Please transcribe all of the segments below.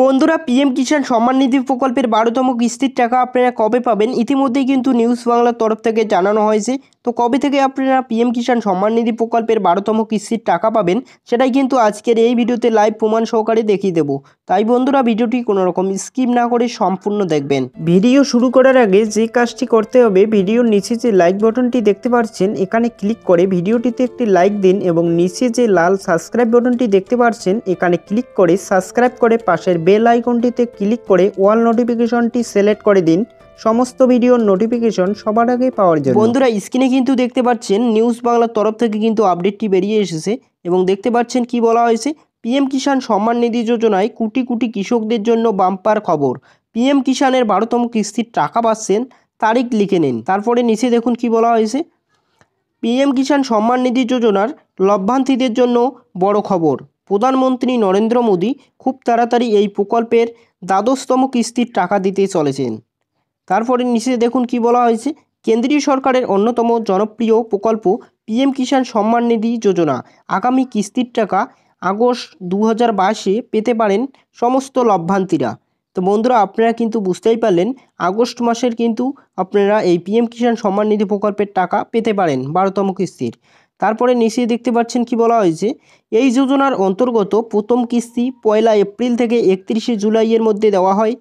বন্ধুরা পিএম কিষাণ সম্মান নিধি প্রকল্পের বারোতম কিস্তির টাকা আপনারা কবে পাবেন ইতিমধ্যেই কিন্তু নিউজ বাংলার তরফ থেকে জানানো হয়েছে তো কবে থেকে আপনারা পিএম কিষাণ সম্মান নিধি প্রকল্পের বারোতম কিস্তির টাকা পাবেন সেটাই কিন্তু আজকের এই ভিডিওতে লাইভ প্রমাণ সহকারে দেখিয়ে দেব তাই বন্ধুরা ভিডিওটি কোনো রকম স্কিপ না করে সম্পূর্ণ দেখবেন ভিডিও শুরু করার আগে যে কাজটি করতে হবে ভিডিওর নিচে যে লাইক বটনটি দেখতে পাচ্ছেন এখানে ক্লিক করে ভিডিওটিতে একটি লাইক দিন এবং নিচে যে লাল সাবস্ক্রাইব বটনটি দেখতে পাচ্ছেন এখানে ক্লিক করে সাবস্ক্রাইব করে পাশের বেল আইকনটিতে ক্লিক করে ওয়াল নোটিফিকেশনটি সিলেক্ট করে দিন সমস্ত ভিডিওর নোটিফিকেশন সবার আগে পাওয়ার যাবে বন্ধুরা স্ক্রিনে কিন্তু দেখতে পাচ্ছেন নিউজ বাংলার তরফ থেকে কিন্তু আপডেটটি বেরিয়ে এসেছে এবং দেখতে পাচ্ছেন কি বলা হয়েছে পিএম কিষাণ সম্মান নিধি যোজনায় কোটি কোটি কৃষকদের জন্য বাম্পার খবর পিএম কিষাণের বারোতম কিস্তির টাকা পাচ্ছেন তারিখ লিখে নিন তারপরে নিচে দেখুন কি বলা হয়েছে পিএম কিষাণ সম্মান নিধি যোজনার লভ্যান্থীদের জন্য বড় খবর প্রধানমন্ত্রী নরেন্দ্র মোদী খুব তাড়াতাড়ি এই প্রকল্পের দ্বাদশতম কিস্তির টাকা দিতে চলেছেন তারপরে নিচে দেখুন কি বলা হয়েছে কেন্দ্রীয় সরকারের অন্যতম জনপ্রিয় প্রকল্প পিএম কিষাণ সম্মান নিধি যোজনা আগামী কিস্তির টাকা আগস্ট দু হাজার পেতে পারেন সমস্ত লভ্যান্তীরা তো বন্ধুরা আপনারা কিন্তু বুঝতেই পারলেন আগস্ট মাসের কিন্তু আপনারা এই পিএম কিষাণ সম্মান নিধি প্রকল্পের টাকা পেতে পারেন বারোতম কিস্তির তারপরে নিচে দেখতে পাচ্ছেন কি বলা হয়েছে এই যোজনার অন্তর্গত প্রথম কিস্তি পয়লা এপ্রিল থেকে একত্রিশে জুলাইয়ের মধ্যে দেওয়া হয়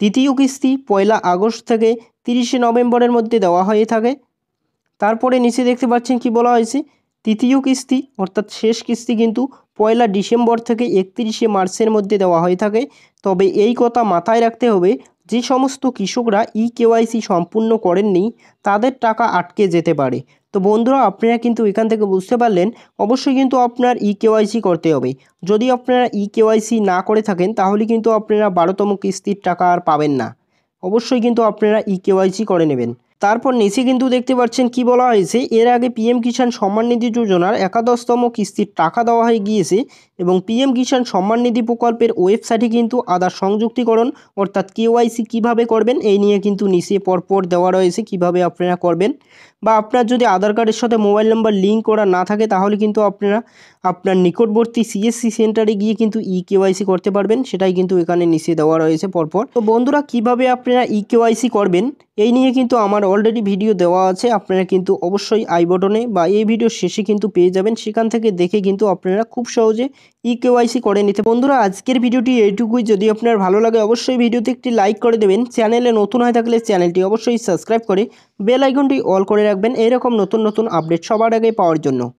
দ্বিতীয় কিস্তি পয়লা আগস্ট থেকে তিরিশে নভেম্বরের মধ্যে দেওয়া হয়ে থাকে তারপরে নিচে দেখতে পাচ্ছেন কি বলা হয়েছে তৃতীয় কিস্তি অর্থাৎ শেষ কিস্তি কিন্তু পয়লা ডিসেম্বর থেকে একত্রিশে মার্চের মধ্যে দেওয়া হয়ে থাকে তবে এই কথা মাথায় রাখতে হবে যে সমস্ত কৃষকরা ই কেওয়াইসি সম্পূর্ণ করেননি তাদের টাকা আটকে যেতে পারে তো বন্ধুরা আপনারা কিন্তু এখান থেকে বুঝতে পারলেন অবশ্যই কিন্তু আপনার ই e কেওয়াইসি করতে হবে যদি আপনারা ই e কেওয়াইসি না করে থাকেন তাহলে কিন্তু আপনারা বারোতম কিস্তির টাকা আর পাবেন না অবশ্যই কিন্তু আপনারা ই e কেওয়াইসি করে নেবেন তারপর নিচে কিন্তু দেখতে পাচ্ছেন কি বলা হয়েছে এর আগে পিএম কিষাণ সম্মাননিধি যোজনার একাদশতম কিস্তির টাকা দেওয়া হয়ে গিয়েছে এবং পিএম কিষাণ সম্মাননিধি প্রকল্পের ওয়েবসাইটে কিন্তু আধার সংযুক্তিকরণ অর্থাৎ কেওয়াইসি কিভাবে করবেন এই নিয়ে কিন্তু নিচে পরপর দেওয়া রয়েছে কিভাবে আপনারা করবেন বা আপনার যদি আধার কার্ডের সাথে মোবাইল নাম্বার লিঙ্ক করা না থাকে তাহলে কিন্তু আপনারা আপনার নিকটবর্তী সিএসসি সেন্টারে গিয়ে কিন্তু ই e কেওয়াইসি করতে পারবেন সেটাই কিন্তু এখানে নিচে দেওয়া রয়েছে পরপর তো বন্ধুরা কিভাবে আপনারা ই e কেওয়াইসি করবেন এই নিয়ে কিন্তু আমার অলরেডি ভিডিও দেওয়া আছে আপনারা কিন্তু অবশ্যই আই বটনে বা এই ভিডিও শেষে কিন্তু পেয়ে যাবেন সেখান থেকে দেখে কিন্তু আপনারা খুব সহজে ই e কেওয়াইসি করে নিতে বন্ধুরা আজকের ভিডিওটি এইটুকুই যদি আপনার ভালো লাগে অবশ্যই ভিডিওতে একটি লাইক করে দেবেন চ্যানেলে নতুন হয়ে থাকলে চ্যানেলটি অবশ্যই সাবস্ক্রাইব করে বেল আইকনটি অল করে রাখবেন এরকম নতুন নতুন আপডেট সবার আগে পাওয়ার জন্য